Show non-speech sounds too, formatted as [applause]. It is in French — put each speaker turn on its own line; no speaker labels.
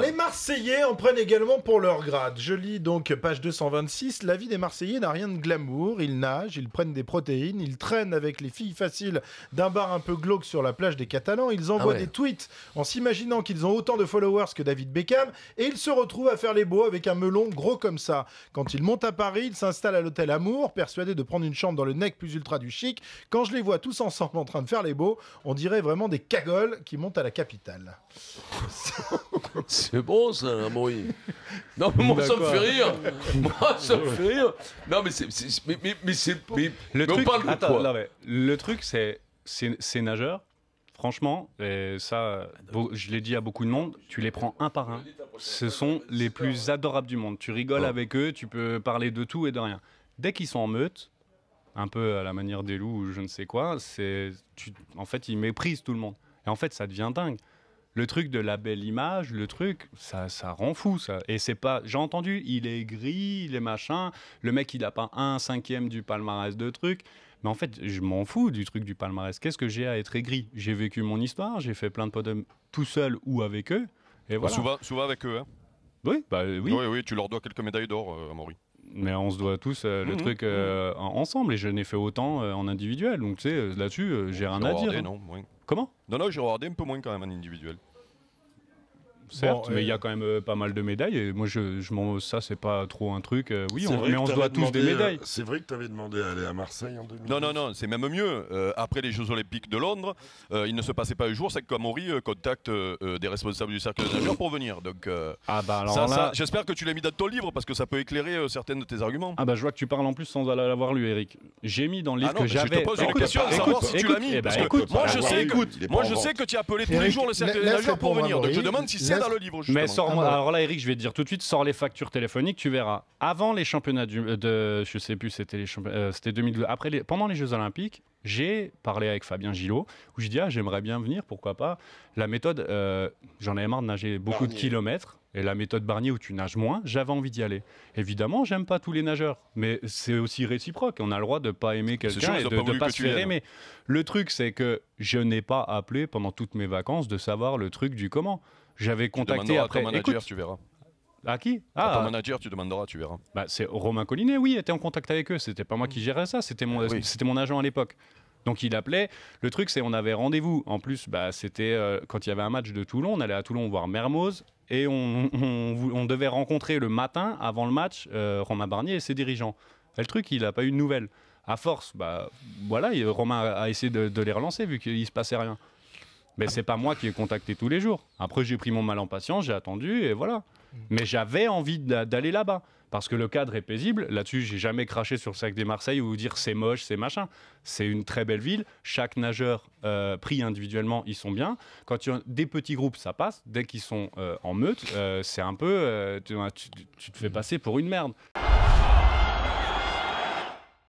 les Marseillais en prennent également pour leur grade. Je lis donc page 226. La vie des Marseillais n'a rien de glamour. Ils nagent, ils prennent des protéines, ils traînent avec les filles faciles d'un bar un peu glauque sur la plage des Catalans. Ils envoient ah des tweets en s'imaginant qu'ils ont autant de followers que David Beckham et ils se retrouvent à faire les beaux avec un melon gros comme ça. Quand ils montent à Paris, ils s'installent à l'hôtel Amour, persuadés de prendre une chambre dans le nec plus ultra du chic. Quand je les vois tous ensemble en train de faire les beaux, on dirait vraiment des cagoles qui montent à la capitale. [laughs] C'est bon ça, la [laughs] Non, mais moi ça me fait rire. Moi ça me fait rire. Non, mais c'est. Mais, c'est. le, truc, attends,
le truc, c'est. Ces nageurs, franchement, et ça, je l'ai dit à beaucoup de monde, tu les prends un par un. Ce sont les plus adorables du monde. Tu rigoles avec eux, tu peux parler de tout et de rien. Dès qu'ils sont en meute, un peu à la manière des loups ou je ne sais quoi, c'est, en fait, ils méprisent tout le monde. Et en fait, ça devient dingue le truc de la belle image, le truc, ça, ça rend fou, ça. Et c'est pas. J'ai entendu, il est gris, il est machin. Le mec, il a pas un cinquième du palmarès de trucs. Mais en fait, je m'en fous du truc du palmarès. Qu'est-ce que j'ai à être aigri J'ai vécu mon histoire, j'ai fait plein de podiums euh, tout seul ou avec eux. Et bah, souvent, souvent avec eux. Hein. Bah, euh, oui, oui. oui, tu leur dois quelques médailles d'or, euh, mais on se doit tous euh, le mhm. truc mhm. Euh, ensemble et je n'ai fait autant euh, en individuel. Donc tu sais, là-dessus, j'ai rien à dire. Hein. Comment Non, non, j'ai regardé un peu moins quand même en individuel certes, mais il y euh, a quand même euh, pas mal de médailles. Et moi, je, je m'en, ça, c'est pas trop un truc. Euh, oui, on, mais on se doit tous des médailles. C'est vrai que tu avais demandé à aller à Marseille en 2000. Non, non, non, c'est même mieux. après les Jeux Olympiques de Londres, il ne se passait pas un jour, c'est que Kamori contacte des responsables du cercle des nageurs pour venir. Donc, ah bah alors là... j'espère que tu l'as mis dans ton livre parce que ça peut éclairer certaines de tes arguments. Ah bah je vois que tu parles en plus sans l'avoir lu, Eric. J'ai mis dans le livre ah que j'avais. Je te pose une question de savoir si tu l'as mis. Eh ben, moi, je ah, sais que tu as appelé tous les jours le cercle des pour venir. Donc je demande si c'est le livre. Mais sors ah, alors là, Eric, je vais te dire tout de suite, sors les factures téléphoniques, tu verras. Avant les championnats euh, de, je sais plus, c'était les euh, c'était 2002. Après, les, pendant les Jeux Olympiques, j'ai parlé avec Fabien Gillot où je dis ah j'aimerais bien venir, pourquoi pas. La méthode, euh, j'en avais marre de nager beaucoup de kilomètres. Et la méthode Barnier où tu nages moins, j'avais envie d'y aller. Évidemment, j'aime pas tous les nageurs, mais c'est aussi réciproque. On a le droit de pas aimer quelqu'un et de ne pas, pas se faire aimer. Le truc, c'est que je n'ai pas appelé pendant toutes mes vacances de savoir le truc du comment. J'avais contacté après. À manager, tu verras. À qui ah, À ton ah. manager, tu demanderas, tu verras. Bah, c'est Romain Collinet, oui, était en contact avec eux. C'était pas moi qui gérais ça, c'était mon, agent à l'époque. Donc il appelait. Le truc, c'est on avait rendez-vous. En plus, bah, c'était euh, quand il y avait un match de Toulon, on allait à Toulon voir Mermoz et on, devait rencontrer le matin, avant le match, euh, Romain Barnier et ses dirigeants. le truc, il n'a pas eu de nouvelles. À force, bah, voilà, Romain a, essayé de, de les relancer vu qu'il se passait rien. Mais c'est pas moi qui ai contacté tous les jours. Après, j'ai pris mon mal en patience, j'ai attendu et voilà. Mais j'avais envie d'aller là-bas parce que le cadre est paisible. Là-dessus, j'ai jamais craché sur le sac des Marseille ou dire c'est moche, c'est machin. C'est une très belle ville. Chaque nageur euh, pris individuellement, ils sont bien. Quand tu as des petits groupes, ça passe. Dès qu'ils sont euh, en meute, euh, c'est un peu, tu, te fais passer pour une merde.